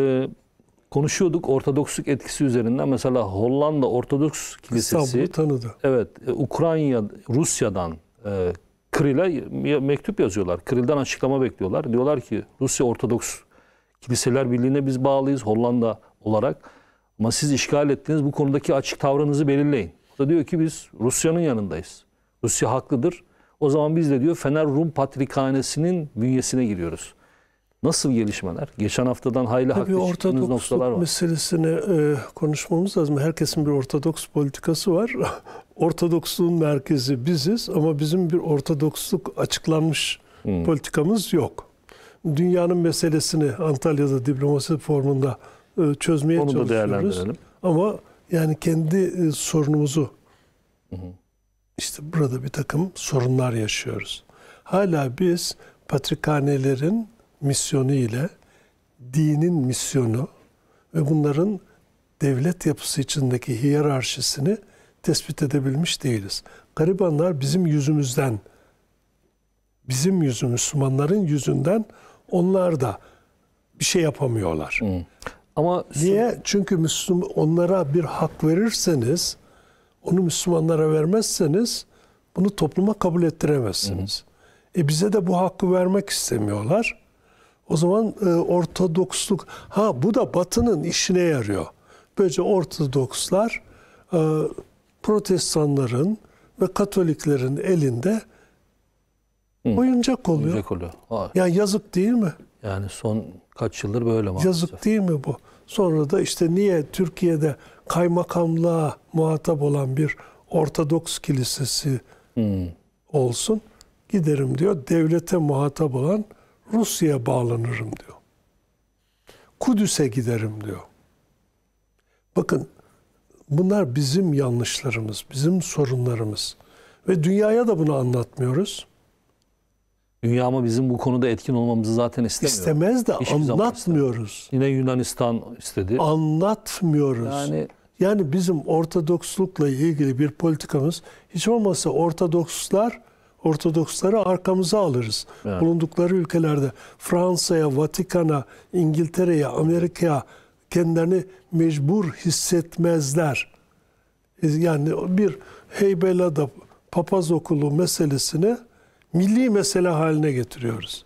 Ee, konuşuyorduk Ortodoksluk etkisi üzerinden. Mesela Hollanda Ortodoks Kilisesi İstanbul'u tanıdı. Evet, e, Ukrayna Rusya'dan e, Kril'e mektup yazıyorlar. Kril'den açıklama bekliyorlar. Diyorlar ki Rusya Ortodoks Kiliseler Birliği'ne biz bağlıyız Hollanda olarak. Ama siz işgal ettiğiniz Bu konudaki açık tavrınızı belirleyin. O da diyor ki biz Rusya'nın yanındayız. Rusya haklıdır. O zaman biz de diyor Fener Rum Patrikhanesi'nin bünyesine giriyoruz. Nasıl gelişmeler? Geçen haftadan hayli Tabii haklı çıktığınız noktalar var. meselesini e, konuşmamız lazım. Herkesin bir ortodoks politikası var. Ortodoksluğun merkezi biziz ama bizim bir ortodoksluk açıklanmış hmm. politikamız yok. Dünyanın meselesini Antalya'da diplomasi formunda e, çözmeye Onu çalışıyoruz. da değerlendirelim. Ama yani kendi e, sorunumuzu hmm. işte burada bir takım sorunlar yaşıyoruz. Hala biz patrikhanelerin misyonu ile dinin misyonu ve bunların devlet yapısı içindeki hiyerarşisini tespit edebilmiş değiliz. Garibanlar bizim yüzümüzden, bizim yüzü Müslümanların yüzünden onlar da bir şey yapamıyorlar. Hmm. Ama niye? Çünkü Müslüman onlara bir hak verirseniz, onu Müslümanlara vermezseniz bunu topluma kabul ettiremezsiniz. Hı E bize de bu hakkı vermek istemiyorlar. O zaman e, Ortodoksluk, ha bu da Batı'nın işine yarıyor. Böylece Ortodokslar e, Protestanların ve Katoliklerin elinde Hı. oyuncak oluyor. Oyuncak oluyor. Yani yazık değil mi? Yani son kaç yıldır böyle maalesef. Yazık değil mi bu? Sonra da işte niye Türkiye'de kaymakamlığa muhatap olan bir Ortodoks kilisesi hmm. olsun? Giderim diyor devlete muhatap olan Rusya'ya bağlanırım diyor. Kudüs'e giderim diyor. Bakın bunlar bizim yanlışlarımız, bizim sorunlarımız. Ve dünyaya da bunu anlatmıyoruz. Dünya ama bizim bu konuda etkin olmamızı zaten istemiyor. İstemez de Hiçbir anlatmıyoruz. Istemez. Yine Yunanistan istedi. Anlatmıyoruz. Yani yani bizim ortodokslukla ilgili bir politikamız hiç olmazsa ortodokslar Ortodoksları arkamıza alırız. Evet. Bulundukları ülkelerde Fransa'ya, Vatikan'a, İngiltere'ye, Amerika'ya kendilerini mecbur hissetmezler. Yani bir Heybelada papaz okulu meselesini milli mesele haline getiriyoruz.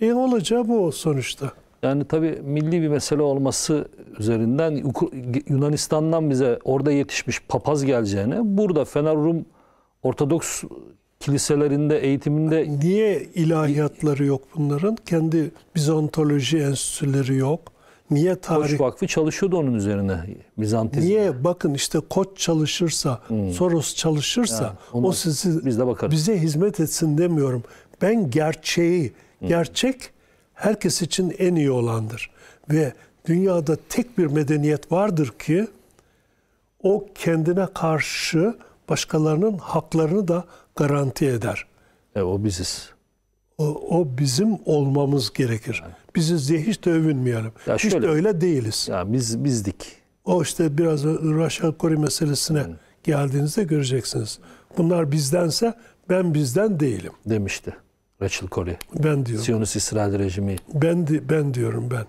E olacağı bu sonuçta. Yani tabi milli bir mesele olması üzerinden Yunanistan'dan bize orada yetişmiş papaz geleceğini, burada Fener Rum Ortodoks kiliselerinde, eğitiminde... Niye ilahiyatları yok bunların? Kendi Bizontoloji enstitüleri yok. Niye tarih... Koç Vakfı çalışıyordu onun üzerine Bizantizm. Niye? Bakın işte Koç çalışırsa, hmm. Soros çalışırsa ya, o sizi biz de bakarız. bize hizmet etsin demiyorum. Ben gerçeği, hmm. gerçek herkes için en iyi olandır. Ve dünyada tek bir medeniyet vardır ki o kendine karşı başkalarının haklarını da garanti eder. E, o biziz. O, o bizim olmamız gerekir. Yani. Biziz diye hiç de övünmeyelim. Ya hiç şöyle, de öyle değiliz. Ya biz bizdik. O işte biraz Raşa Kori meselesine yani. geldiğinizde göreceksiniz. Bunlar bizdense ben bizden değilim. Demişti Rachel Corrie. Ben diyorum. Siyonist İsrail rejimi. Ben di ben diyorum ben.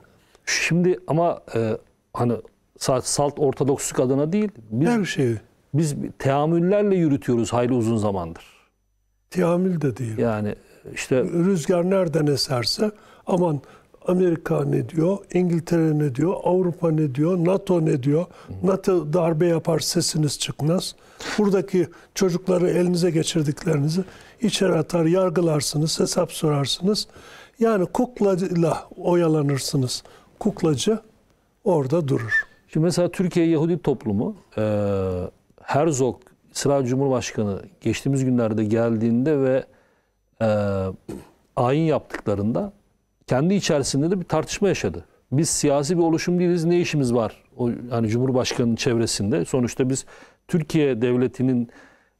Şimdi ama e, hani salt ortodoksluk adına değil. Biz, Her şeyi. Biz teamüllerle yürütüyoruz hayli uzun zamandır. Tiamil de değil. Yani işte rüzgar nereden eserse aman Amerika ne diyor, İngiltere ne diyor, Avrupa ne diyor, NATO ne diyor. NATO darbe yapar sesiniz çıkmaz. Buradaki çocukları elinize geçirdiklerinizi içeri atar, yargılarsınız, hesap sorarsınız. Yani kuklayla oyalanırsınız. Kuklacı orada durur. Şimdi mesela Türkiye Yahudi toplumu e, Herzog Sıra Cumhurbaşkanı geçtiğimiz günlerde geldiğinde ve e, ayin yaptıklarında kendi içerisinde de bir tartışma yaşadı. Biz siyasi bir oluşum değiliz, ne işimiz var? O, yani Cumhurbaşkanı'nın çevresinde. Sonuçta biz Türkiye Devleti'nin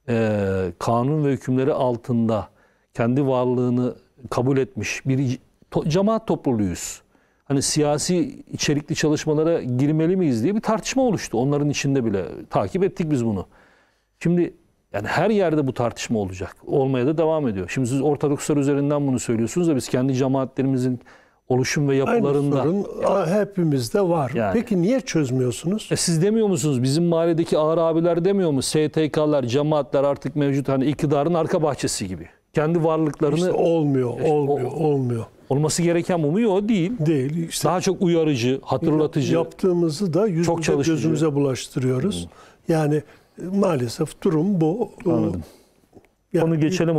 e, kanun ve hükümleri altında kendi varlığını kabul etmiş bir to, cemaat topluluğuyuz. Hani siyasi içerikli çalışmalara girmeli miyiz diye bir tartışma oluştu. Onların içinde bile takip ettik biz bunu. Şimdi yani her yerde bu tartışma olacak. Olmaya da devam ediyor. Şimdi siz Ortodokslar üzerinden bunu söylüyorsunuz da biz kendi cemaatlerimizin oluşum ve yapılarında... Aynı sorun yani, hepimizde var. Yani, Peki niye çözmüyorsunuz? E siz demiyor musunuz? Bizim mahalledeki ağır abiler demiyor mu? STK'lar, cemaatler artık mevcut hani iktidarın arka bahçesi gibi. Kendi varlıklarını... İşte olmuyor, işte, olmuyor, o, olmuyor. Olması gereken bu mu? O değil. Değil. Işte, Daha çok uyarıcı, hatırlatıcı. Yaptığımızı da yüzümüze, çok gözümüze bulaştırıyoruz. Hı. Hmm. Yani maalesef durum bu. Anladım. Yani, Onu geçelim